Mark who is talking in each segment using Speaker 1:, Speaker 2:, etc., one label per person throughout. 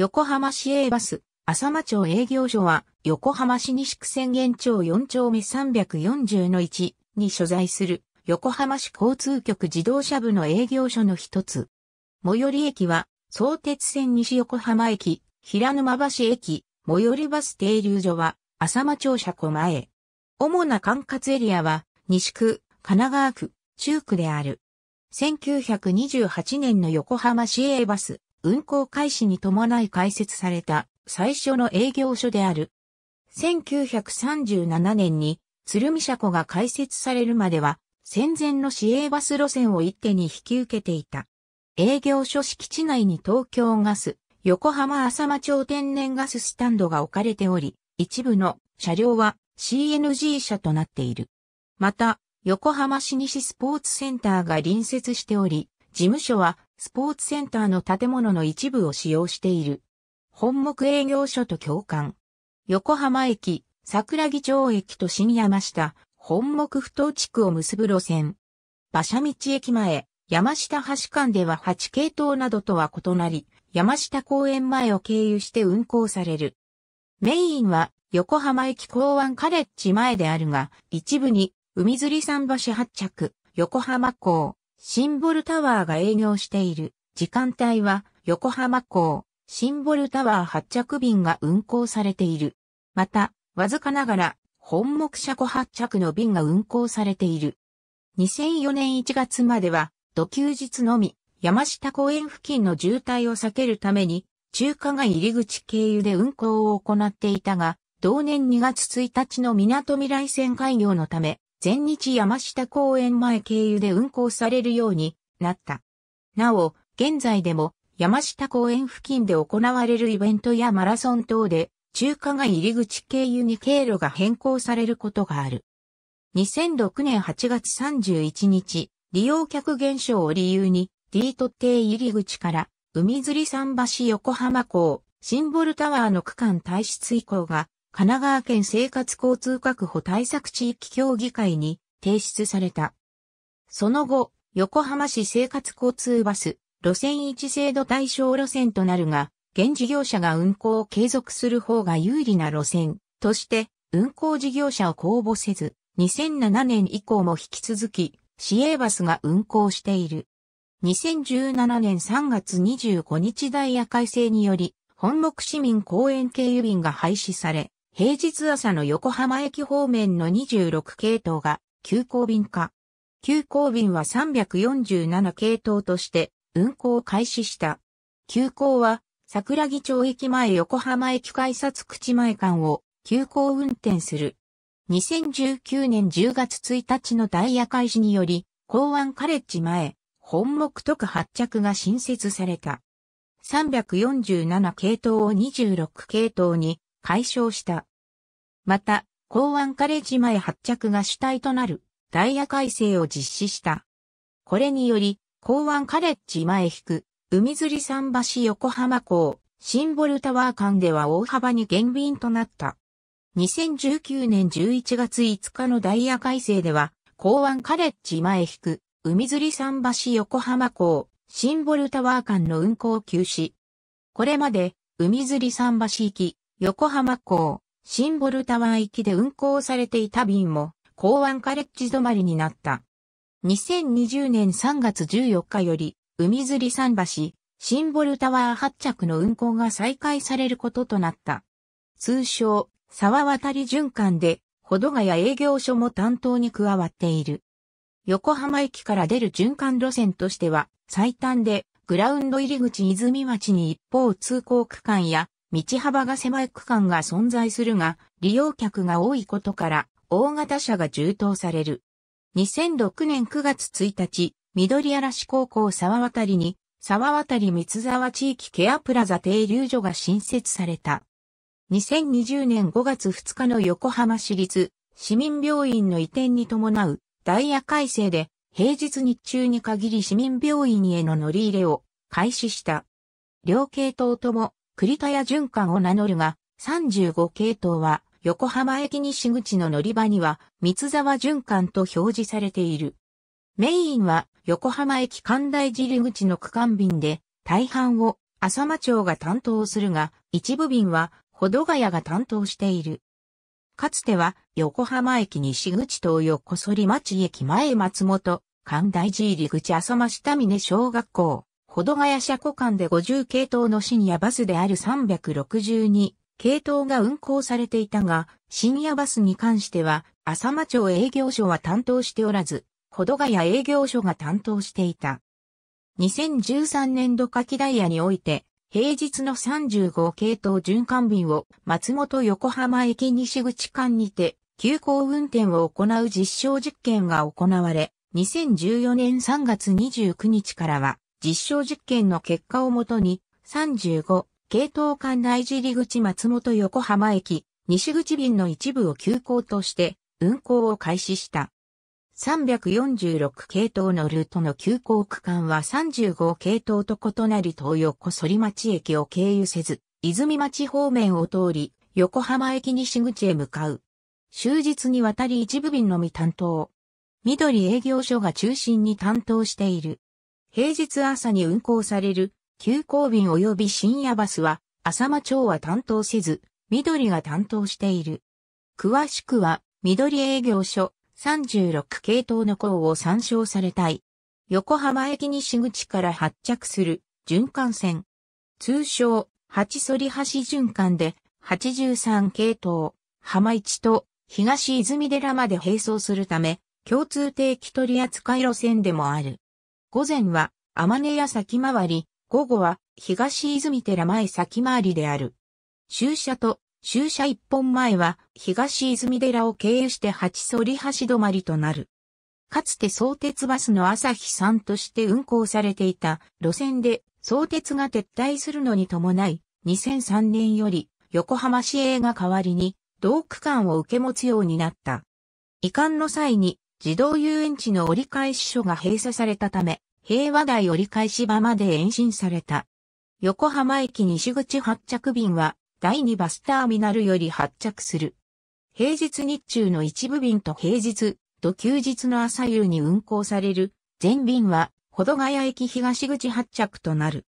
Speaker 1: 横浜市営バス、浅間町営業所は、横浜市西区宣言町4丁目340の1に所在する、横浜市交通局自動車部の営業所の一つ。最寄り駅は、相鉄線西横浜駅、平沼橋駅、最寄りバス停留所は、浅間町車庫前。主な管轄エリアは、西区、神奈川区、中区である。1928年の横浜市営バス、運行開始に伴い開設された最初の営業所である。1937年に鶴見車庫が開設されるまでは戦前の市営バス路線を一手に引き受けていた。営業所敷地内に東京ガス、横浜浅間町天然ガススタンドが置かれており、一部の車両は CNG 車となっている。また、横浜市西スポーツセンターが隣接しており、事務所はスポーツセンターの建物の一部を使用している。本木営業所と共感。横浜駅、桜木町駅と新山下、本木不当地区を結ぶ路線。馬車道駅前、山下橋間では8系統などとは異なり、山下公園前を経由して運行される。メインは横浜駅港湾カレッジ前であるが、一部に海釣り桟橋発着、横浜港、シンボルタワーが営業している時間帯は横浜港、シンボルタワー発着便が運行されている。また、わずかながら本目車庫発着の便が運行されている。2004年1月までは土休日のみ山下公園付近の渋滞を避けるために中華街入り口経由で運行を行っていたが、同年2月1日の港未来線開業のため、全日山下公園前経由で運行されるようになった。なお、現在でも山下公園付近で行われるイベントやマラソン等で中華街入り口経由に経路が変更されることがある。2006年8月31日、利用客減少を理由に、ディート邸入り口から、海釣り桟橋横浜港、シンボルタワーの区間退出以降が神奈川県生活交通確保対策地域協議会に提出された。その後、横浜市生活交通バス、路線一制度対象路線となるが、現事業者が運行を継続する方が有利な路線として、運行事業者を公募せず、2007年以降も引き続き、市営バスが運行している。2017年3月25日ダイヤ改正により、本木市民公園経由便が廃止され、平日朝の横浜駅方面の26系統が急行便化。急行便は347系統として運行を開始した。急行は桜木町駅前横浜駅改札口前間を急行運転する。2019年10月1日のダイヤ開始により、港湾カレッジ前、本木特発着が新設された。347系統を26系統に解消した。また、港湾カレッジ前発着が主体となるダイヤ改正を実施した。これにより、港湾カレッジ前引く、海釣り桟橋横浜港、シンボルタワー間では大幅に減便となった。2019年11月5日のダイヤ改正では、港湾カレッジ前引く、海釣り桟橋横浜港、シンボルタワー間の運行休止。これまで、海釣り桟橋行き、横浜港、シンボルタワー行きで運行されていた便も、港湾カレッジ止まりになった。2020年3月14日より、海釣り桟橋、シンボルタワー発着の運行が再開されることとなった。通称、沢渡り循環で、保土ヶ谷営業所も担当に加わっている。横浜駅から出る循環路線としては、最短で、グラウンド入り口泉町に一方通行区間や、道幅が狭い区間が存在するが、利用客が多いことから、大型車が充当される。2006年9月1日、緑嵐高校沢渡りに、沢渡り三沢地域ケアプラザ停留所が新設された。2020年5月2日の横浜市立市民病院の移転に伴うダイヤ改正で平日日中に限り市民病院への乗り入れを開始した。両系統とも栗田屋循環を名乗るが、35系統は、横浜駅西口の乗り場には、三沢循環と表示されている。メインは、横浜駅関大寺口の区間便で、大半を、浅間町が担当するが、一部便は、保土ヶ谷が担当している。かつては、横浜駅西口東横反町駅前松本、関大寺入口浅間下峰小学校、保土ヶ谷車庫間で50系統の深夜バスである362系統が運行されていたが、深夜バスに関しては、浅間町営業所は担当しておらず、保土ヶ谷営業所が担当していた。2013年度夏季ダイヤにおいて、平日の35系統循環便を松本横浜駅西口間にて、急行運転を行う実証実験が行われ、2014年3月29日からは、実証実験の結果をもとに、35、系統管内入口松本横浜駅、西口便の一部を休校として、運行を開始した。346系統のルートの急行区間は35系統と異なり東横反町駅を経由せず、泉町方面を通り、横浜駅西口へ向かう。終日にわたり一部便のみ担当。緑営業所が中心に担当している。平日朝に運行される急行便及び深夜バスは浅間町は担当せず、緑が担当している。詳しくは緑営業所36系統の項を参照されたい。横浜駅西口から発着する循環線。通称、八反橋循環で83系統、浜市と東泉寺まで並走するため、共通定期取扱路線でもある。午前は、天根屋先回り、午後は、東泉寺前先回りである。終車と、終車一本前は、東泉寺を経由して八反橋止まりとなる。かつて相鉄バスの朝日さんとして運行されていた路線で相鉄が撤退するのに伴い、2003年より横浜市営が代わりに同区間を受け持つようになった。遺憾の際に児童遊園地の折り返し所が閉鎖されたため、平和台折り返し場まで延伸された。横浜駅西口発着便は、第2バスターミナルより発着する。平日日中の一部便と平日と休日の朝夕に運行される全便は、保土ヶ谷駅東口発着となる。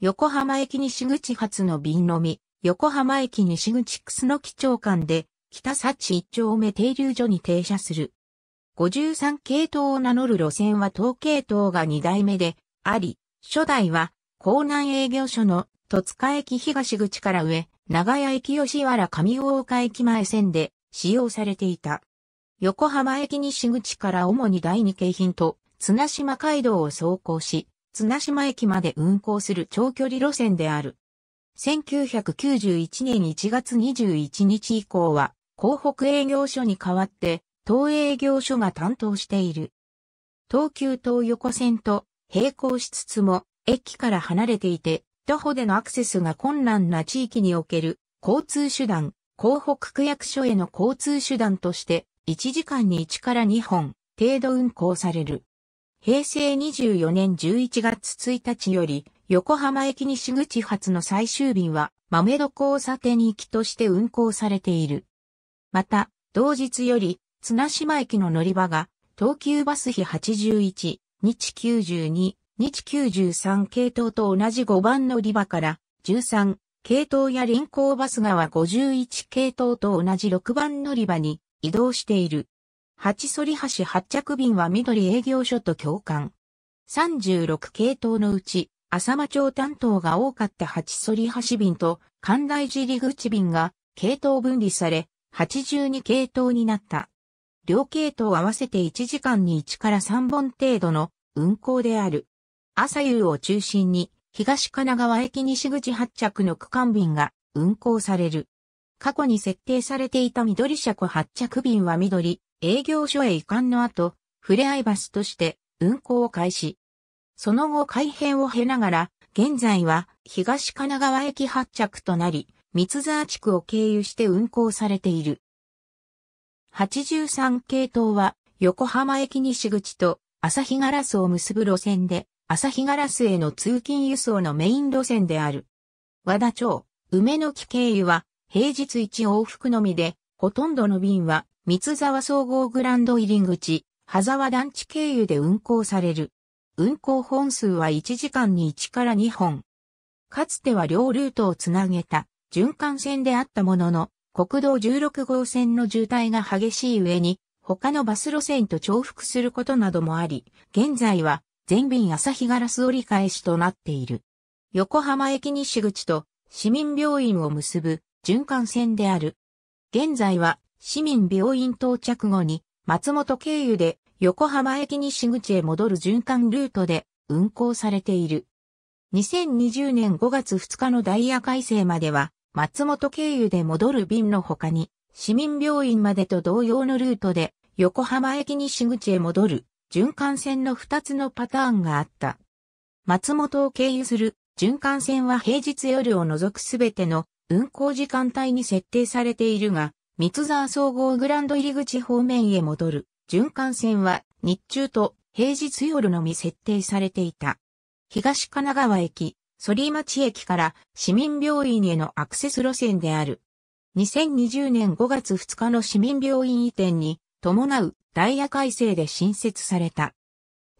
Speaker 1: 横浜駅西口発の便のみ、横浜駅西口楠基町間で、北幸一丁目停留所に停車する。53系統を名乗る路線は東系統が2代目であり、初代は港南営業所の戸塚駅東口から上、長屋駅吉原上大岡駅前線で使用されていた。横浜駅西口から主に第二京浜と綱島街道を走行し、綱島駅まで運行する長距離路線である。1991年1月21日以降は、港北営業所に代わって、東営業所が担当している。東急東横線と並行しつつも、駅から離れていて、徒歩でのアクセスが困難な地域における交通手段、広北区役所への交通手段として、1時間に1から2本程度運行される。平成24年11月1日より、横浜駅西口発の最終便は、豆戸交差点行きとして運行されている。また、同日より、綱島駅の乗り場が、東急バス比81、日92、日93系統と同じ5番乗り場から、13系統や臨港バス側51系統と同じ6番乗り場に移動している。八反橋発着便は緑営業所と共感。36系統のうち、浅間町担当が多かった八反橋便と関大寺入口便が系統分離され、82系統になった。両系統合わせて1時間に1から3本程度の運行である。朝夕を中心に東神奈川駅西口発着の区間便が運行される。過去に設定されていた緑車庫発着便は緑営業所へ移管の後、ふれあいバスとして運行を開始。その後改変を経ながら、現在は東神奈川駅発着となり、三沢地区を経由して運行されている。83系統は横浜駅西口と朝日ガラスを結ぶ路線で、朝日ガラスへの通勤輸送のメイン路線である。和田町、梅の木経由は平日1往復のみで、ほとんどの便は三沢総合グランド入り口、羽沢団地経由で運行される。運行本数は1時間に1から2本。かつては両ルートをつなげた循環線であったものの、国道16号線の渋滞が激しい上に、他のバス路線と重複することなどもあり、現在は全便朝日ガラス折り返しとなっている。横浜駅西口と市民病院を結ぶ循環線である。現在は市民病院到着後に松本経由で横浜駅西口へ戻る循環ルートで運行されている。2020年5月2日のダイヤ改正までは松本経由で戻る便の他に、市民病院までと同様のルートで、横浜駅西口へ戻る、循環線の2つのパターンがあった。松本を経由する循環線は平日夜を除くすべての運行時間帯に設定されているが、三沢総合グランド入り口方面へ戻る循環線は日中と平日夜のみ設定されていた。東神奈川駅、ソ反町駅から市民病院へのアクセス路線である。2020年5月2日の市民病院移転に伴うダイヤ改正で新設された。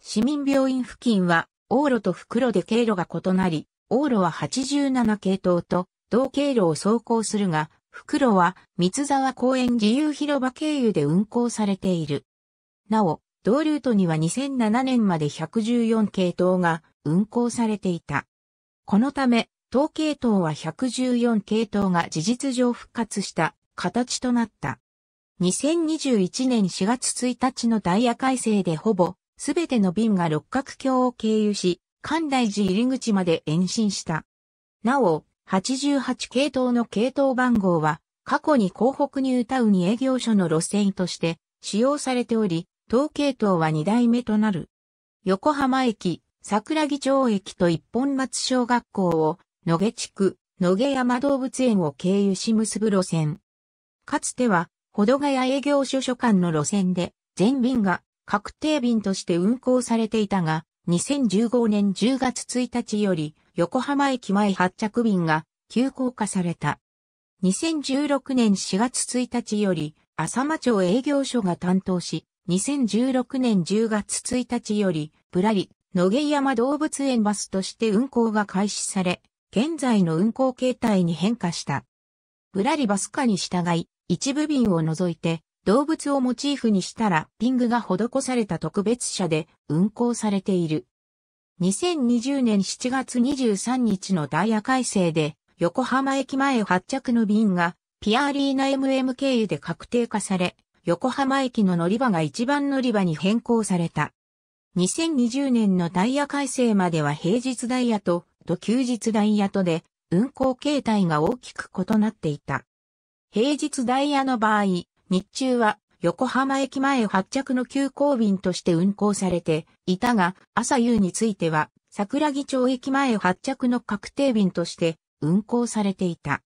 Speaker 1: 市民病院付近は往路と袋で経路が異なり、往路は87系統と同経路を走行するが、袋は三沢公園自由広場経由で運行されている。なお、同ルートには2007年まで114系統が運行されていた。このため、東系統は114系統が事実上復活した形となった。2021年4月1日のダイヤ改正でほぼすべての便が六角橋を経由し、関大寺入口まで延伸した。なお、88系統の系統番号は過去に広北ニュータウン営業所の路線として使用されており、東系統は2代目となる。横浜駅、桜木町駅と一本松小学校を、野毛地区、野毛山動物園を経由し結ぶ路線。かつては、保土ヶ谷営業所所管の路線で、全便が確定便として運行されていたが、2015年10月1日より、横浜駅前発着便が急降下された。2016年4月1日より、浅間町営業所が担当し、2016年10月1日より、ぶらり、野毛山動物園バスとして運行が開始され、現在の運行形態に変化した。ぶらりバス化に従い、一部便を除いて、動物をモチーフにしたラッピングが施された特別車で運行されている。2020年7月23日のダイヤ改正で、横浜駅前発着の便が、ピアリーナ MM 経由で確定化され、横浜駅の乗り場が一番乗り場に変更された。2020年のダイヤ改正までは平日ダイヤと、と休日ダイヤとで、運行形態が大きく異なっていた。平日ダイヤの場合、日中は横浜駅前発着の急行便として運行されていたが、朝夕については桜木町駅前発着の確定便として運行されていた。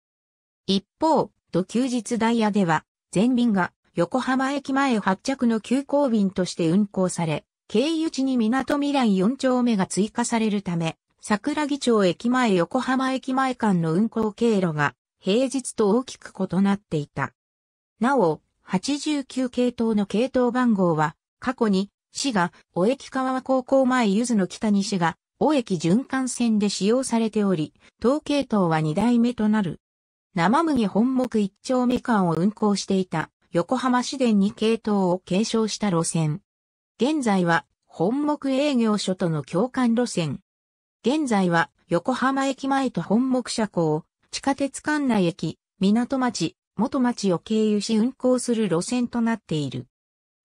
Speaker 1: 一方、土休日ダイヤでは、全便が横浜駅前発着の急行便として運行され、経由地に港未来4丁目が追加されるため、桜木町駅前横浜駅前間の運行経路が平日と大きく異なっていた。なお、89系統の系統番号は、過去に、市が、尾駅川高校前ゆずの北西が、尾駅循環線で使用されており、東系統は2代目となる。生麦本木1丁目間を運行していた、横浜市電に系統を継承した路線。現在は本木営業所との共感路線。現在は横浜駅前と本木車庫地下鉄関内駅、港町、元町を経由し運行する路線となっている。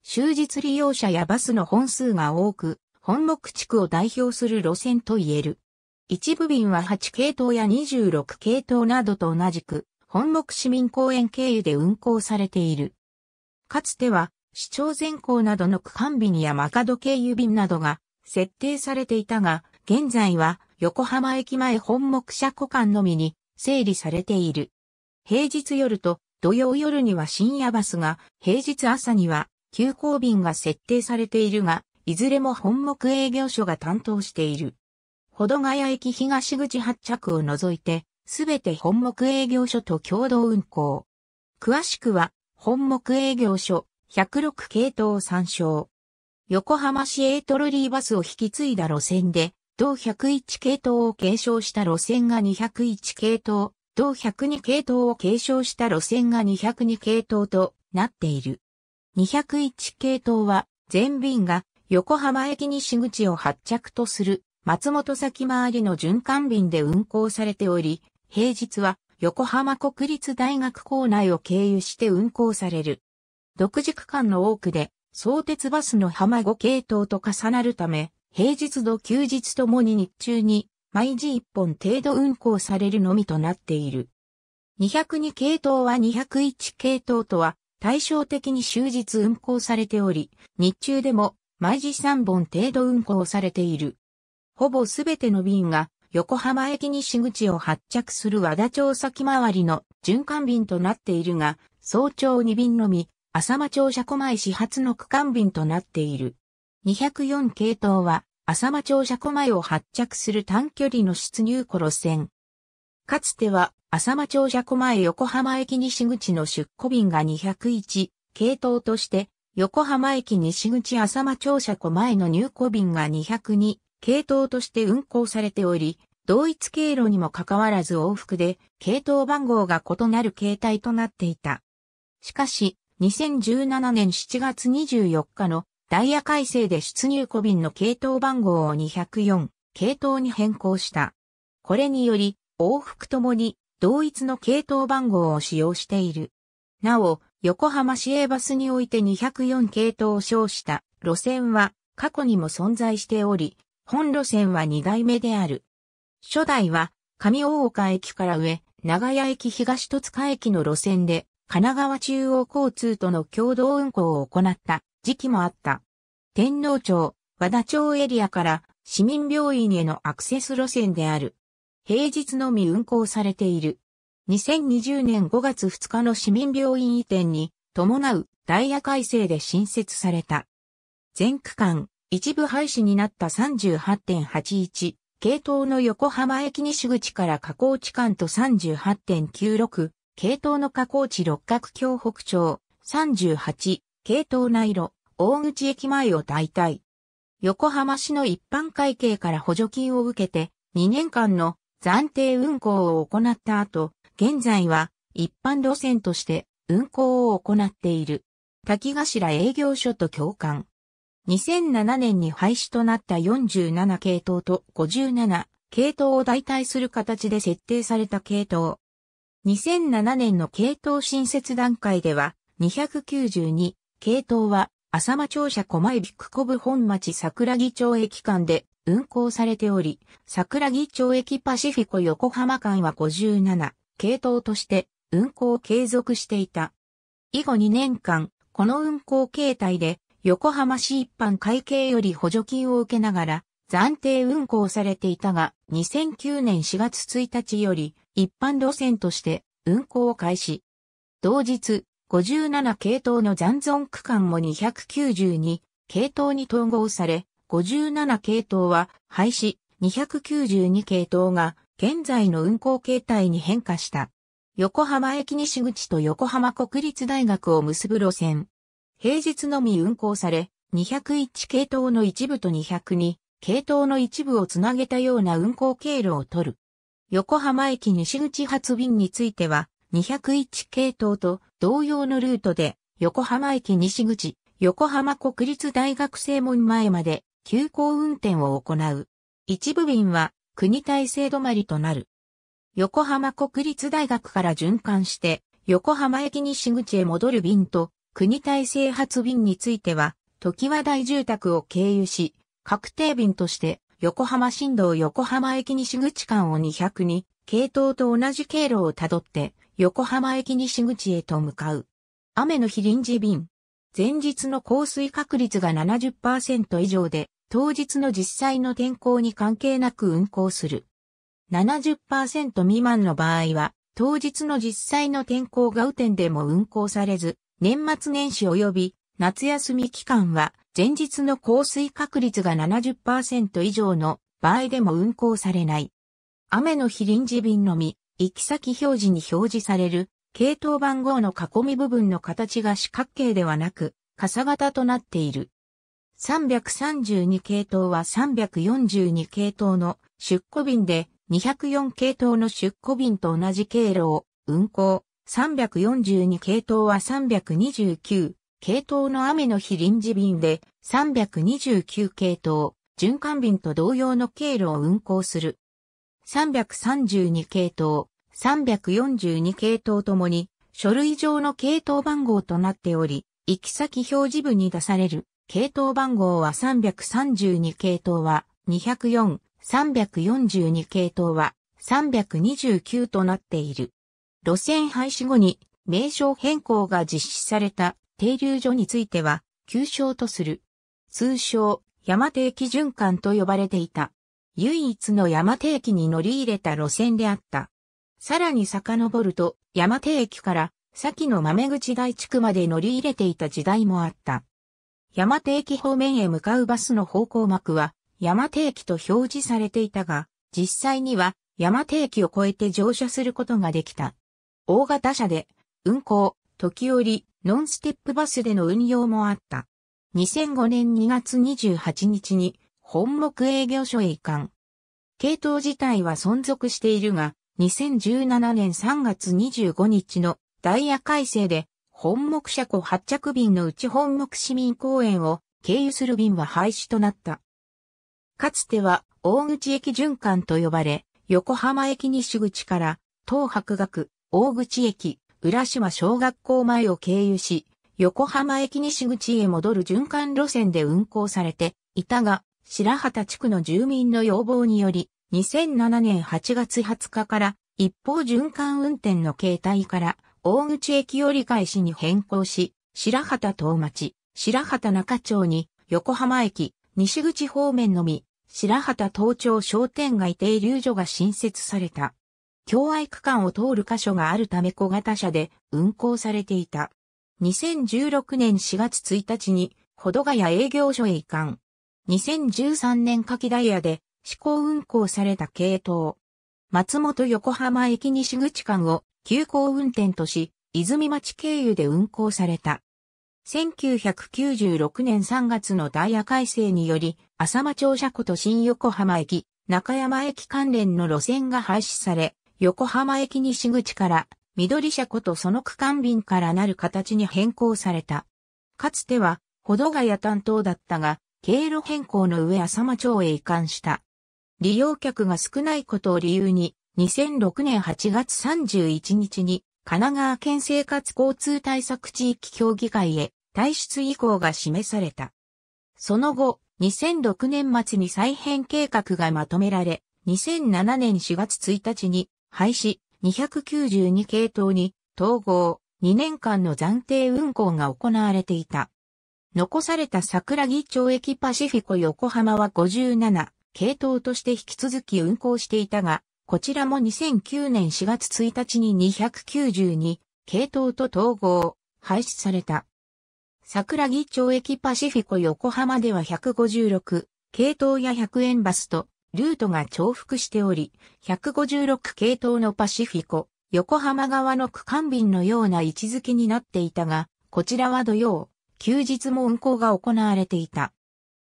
Speaker 1: 終日利用者やバスの本数が多く、本木地区を代表する路線と言える。一部便は8系統や26系統などと同じく、本木市民公園経由で運行されている。かつては市長全校などの区間便やマカド系郵便などが設定されていたが、現在は横浜駅前本目車庫間のみに整理されている。平日夜と土曜夜には深夜バスが、平日朝には急行便が設定されているが、いずれも本目営業所が担当している。保土ヶ谷駅東口発着を除いて、すべて本目営業所と共同運行。詳しくは、本目営業所、106系統を参照。横浜市エートロリーバスを引き継いだ路線で、同101系統を継承した路線が201系統、同102系統を継承した路線が202系統となっている。201系統は全便が横浜駅西口を発着とする松本先回りの循環便で運行されており、平日は横浜国立大学構内を経由して運行される。独自区間の多くで、相鉄バスの浜5系統と重なるため、平日と休日ともに日中に、毎時1本程度運行されるのみとなっている。202系統は201系統とは、対照的に終日運行されており、日中でも毎時3本程度運行されている。ほぼすべての便が横浜駅西口を発着する和田町先回りの循環便となっているが、早朝2便のみ、浅間町車庫前始発の区間便となっている。204系統は、浅間町車庫前を発着する短距離の出入庫路線。かつては、浅間町車庫前横浜駅西口の出庫便が201系統として、横浜駅西口浅間庁舎庫前の入庫便が202系統として運行されており、同一経路にもかかわらず往復で、系統番号が異なる形態となっていた。しかし、2017年7月24日のダイヤ改正で出入庫便の系統番号を204系統に変更した。これにより、往復ともに同一の系統番号を使用している。なお、横浜市営バスにおいて204系統を称した路線は過去にも存在しており、本路線は2代目である。初代は上大岡駅から上、長屋駅東戸塚駅の路線で、神奈川中央交通との共同運行を行った時期もあった。天皇町、和田町エリアから市民病院へのアクセス路線である。平日のみ運行されている。2020年5月2日の市民病院移転に伴うダイヤ改正で新設された。全区間、一部廃止になった38.81系統の横浜駅西口から河口地間と38.96系統の加工地六角京北町、38、系統内路、大口駅前を代替。横浜市の一般会計から補助金を受けて、2年間の暫定運行を行った後、現在は一般路線として運行を行っている。滝頭営業所と共感。2007年に廃止となった47系統と57系統を代替する形で設定された系統。2007年の系統新設段階では、292系統は、浅間庁舎狛江ビグコブ本町桜木町駅間で運行されており、桜木町駅パシフィコ横浜間は57系統として運行を継続していた。以後2年間、この運行形態で横浜市一般会計より補助金を受けながら暫定運行されていたが、2009年4月1日より一般路線として運行を開始。同日、57系統の残存区間も292系統に統合され、57系統は廃止、292系統が現在の運行形態に変化した。横浜駅西口と横浜国立大学を結ぶ路線。平日のみ運行され、201系統の一部と202系統の一部をつなげたような運行経路を取る。横浜駅西口発便については、201系統と同様のルートで、横浜駅西口、横浜国立大学正門前まで、急行運転を行う。一部便は、国体制止まりとなる。横浜国立大学から循環して、横浜駅西口へ戻る便と、国体制発便については、時和大住宅を経由し、確定便として横浜新道横浜駅西口間を202系統と同じ経路をたどって横浜駅西口へと向かう。雨の日臨時便。前日の降水確率が70%以上で当日の実際の天候に関係なく運行する。70%未満の場合は、当日の実際の天候が雨天でも運行されず、年末年始及び夏休み期間は前日の降水確率が70%以上の場合でも運行されない。雨の日臨時便のみ、行き先表示に表示される、系統番号の囲み部分の形が四角形ではなく、傘型となっている。332系統は342系統の出庫便で、204系統の出庫便と同じ経路を運行。342系統は329、系統の雨の日臨時便で329系統、循環便と同様の経路を運行する。332系統、342系統ともに書類上の系統番号となっており、行き先表示部に出される系統番号は332系統は204、342系統は329となっている。路線廃止後に名称変更が実施された停留所については、旧称とする。通称、山手駅循環と呼ばれていた。唯一の山手駅に乗り入れた路線であった。さらに遡ると、山手駅から、先の豆口台地区まで乗り入れていた時代もあった。山手駅方面へ向かうバスの方向幕は、山手駅と表示されていたが、実際には、山手駅を越えて乗車することができた。大型車で、運行、時折、ノンステップバスでの運用もあった。2005年2月28日に本木営業所へ移管。系統自体は存続しているが、2017年3月25日のダイヤ改正で、本木車庫発着便のうち本木市民公園を経由する便は廃止となった。かつては大口駅循環と呼ばれ、横浜駅西口から東博学、大口駅、浦島小学校前を経由し、横浜駅西口へ戻る循環路線で運行されていたが、白畑地区の住民の要望により、2007年8月20日から一方循環運転の形態から大口駅折り返しに変更し、白畑東町、白畑中町に横浜駅西口方面のみ、白畑東町商店街停留所が新設された。京愛区間を通る箇所があるため小型車で運行されていた。2016年4月1日に、保土ヶ谷営業所へ移管。2013年夏季ダイヤで試行運行された系統。松本横浜駅西口間を急行運転とし、泉町経由で運行された。1996年3月のダイヤ改正により、浅間庁舎湖と新横浜駅、中山駅関連の路線が廃止され、横浜駅西口から緑車ことその区間便からなる形に変更された。かつては、保土ヶ谷担当だったが、経路変更の上浅間町へ移管した。利用客が少ないことを理由に、2006年8月31日に、神奈川県生活交通対策地域協議会へ退出意向が示された。その後、2006年末に再編計画がまとめられ、2007年4月1日に廃止292系統に統合2年間の暫定運行が行われていた。残された桜木町駅パシフィコ横浜は57系統として引き続き運行していたが、こちらも2009年4月1日に292系統と統合廃止された。桜木町駅パシフィコ横浜では156系統や100円バスとルートが重複しており、156系統のパシフィコ、横浜側の区間便のような位置づけになっていたが、こちらは土曜、休日も運行が行われていた。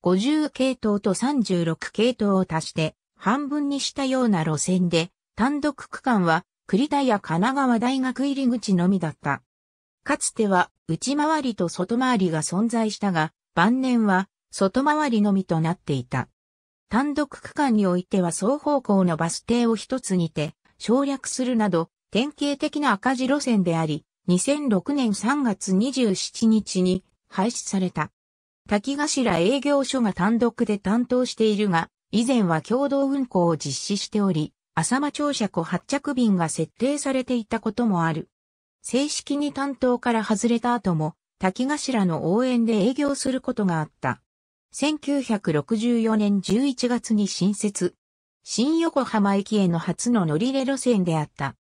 Speaker 1: 50系統と36系統を足して、半分にしたような路線で、単独区間は、栗田や神奈川大学入り口のみだった。かつては、内回りと外回りが存在したが、晩年は、外回りのみとなっていた。単独区間においては双方向のバス停を一つにて省略するなど典型的な赤字路線であり、2006年3月27日に廃止された。滝頭営業所が単独で担当しているが、以前は共同運行を実施しており、浅間庁舎庫発着便が設定されていたこともある。正式に担当から外れた後も、滝頭の応援で営業することがあった。1964年11月に新設。新横浜駅への初の乗り入れ路線であった。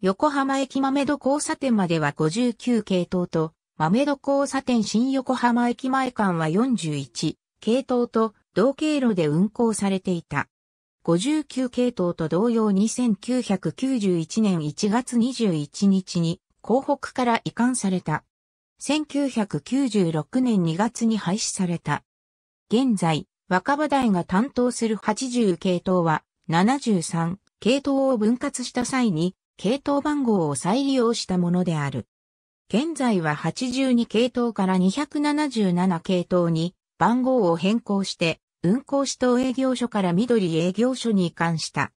Speaker 1: 横浜駅豆戸交差点までは59系統と、豆戸交差点新横浜駅前間は41系統と同経路で運行されていた。59系統と同様に1991年1月21日に港北から移管された。1996年2月に廃止された。現在、若葉台が担当する80系統は、73系統を分割した際に、系統番号を再利用したものである。現在は82系統から277系統に番号を変更して、運行指導営業所から緑営業所に移管した。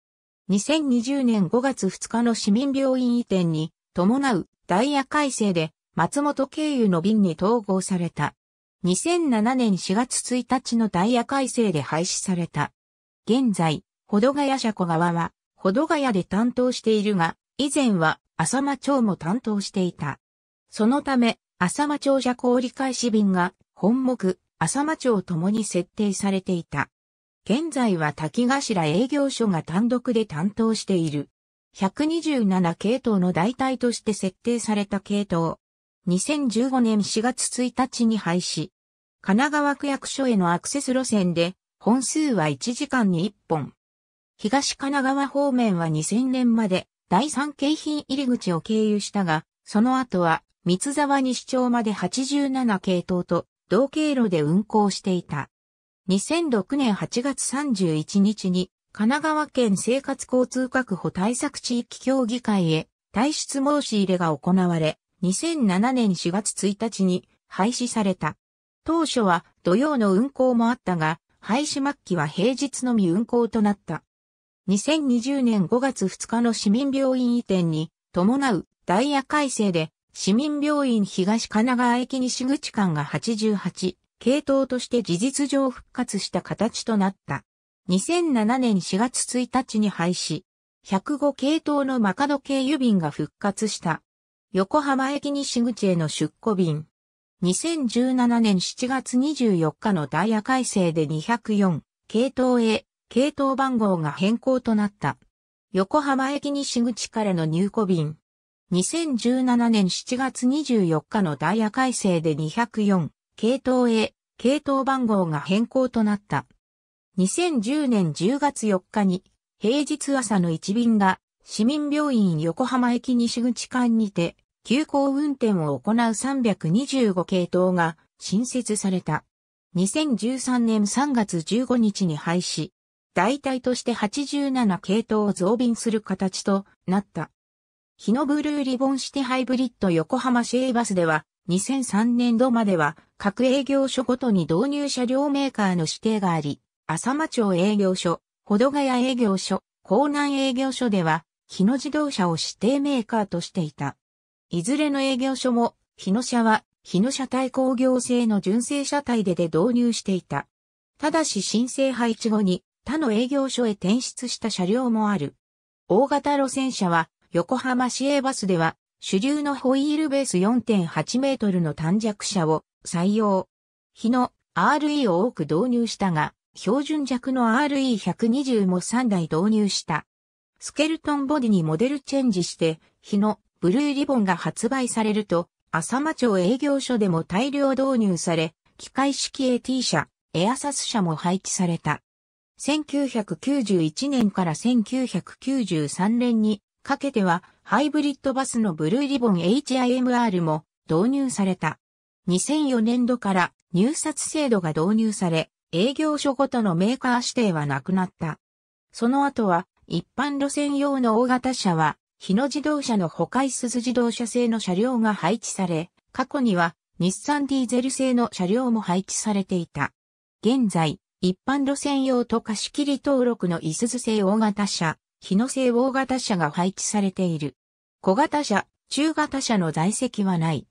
Speaker 1: 2020年5月2日の市民病院移転に伴うダイヤ改正で松本経由の便に統合された。2007年4月1日のダイヤ改正で廃止された。現在、保土ヶ谷車庫側は、保土ヶ谷で担当しているが、以前は浅間町も担当していた。そのため、浅間町車庫折り返し便が、本目、浅間町ともに設定されていた。現在は滝頭営業所が単独で担当している。127系統の代替として設定された系統、2015年4月1日に廃止。神奈川区役所へのアクセス路線で、本数は1時間に1本。東神奈川方面は2000年まで第3京浜入口を経由したが、その後は三沢西町まで87系統と同経路で運行していた。2006年8月31日に神奈川県生活交通確保対策地域協議会へ退出申し入れが行われ、2007年4月1日に廃止された。当初は土曜の運行もあったが、廃止末期は平日のみ運行となった。2020年5月2日の市民病院移転に伴うダイヤ改正で市民病院東神奈川駅西口間が88系統として事実上復活した形となった。2007年4月1日に廃止。105系統のマカド系郵便が復活した。横浜駅西口への出庫便。2017年7月24日のダイヤ改正で204系統へ系統番号が変更となった。横浜駅西口からの入庫便。2017年7月24日のダイヤ改正で204系統へ系統番号が変更となった。2010年10月4日に平日朝の1便が市民病院横浜駅西口間にて、急行運転を行う325系統が新設された。2013年3月15日に廃止。代替として87系統を増便する形となった。日のブルーリボンシティハイブリッド横浜シェイバスでは2003年度までは各営業所ごとに導入車両メーカーの指定があり、浅間町営業所、保土ヶ谷営業所、港南営業所では日野自動車を指定メーカーとしていた。いずれの営業所も、日野車は、日野車体工業製の純正車体でで導入していた。ただし申請配置後に、他の営業所へ転出した車両もある。大型路線車は、横浜市営バスでは、主流のホイールベース4.8メートルの短弱車を採用。日野 RE を多く導入したが、標準弱の RE120 も3台導入した。スケルトンボディにモデルチェンジして、日のブルーリボンが発売されると、浅間町営業所でも大量導入され、機械式 AT 車、エアサス車も配置された。1991年から1993年にかけては、ハイブリッドバスのブルーリボン HIMR も導入された。2004年度から入札制度が導入され、営業所ごとのメーカー指定はなくなった。その後は一般路線用の大型車は、日野自動車の他かいす自動車製の車両が配置され、過去には日産ディーゼル製の車両も配置されていた。現在、一般路線用と貸切登録のいすズ製大型車、日野製大型車が配置されている。小型車、中型車の在籍はない。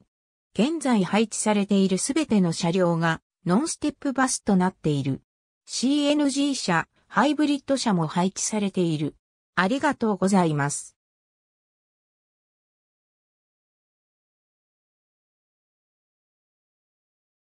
Speaker 1: 現在配置されているすべての車両がノンステップバスとなっている。CNG 車、ハイブリッド車も配置されている。ありがとうございます。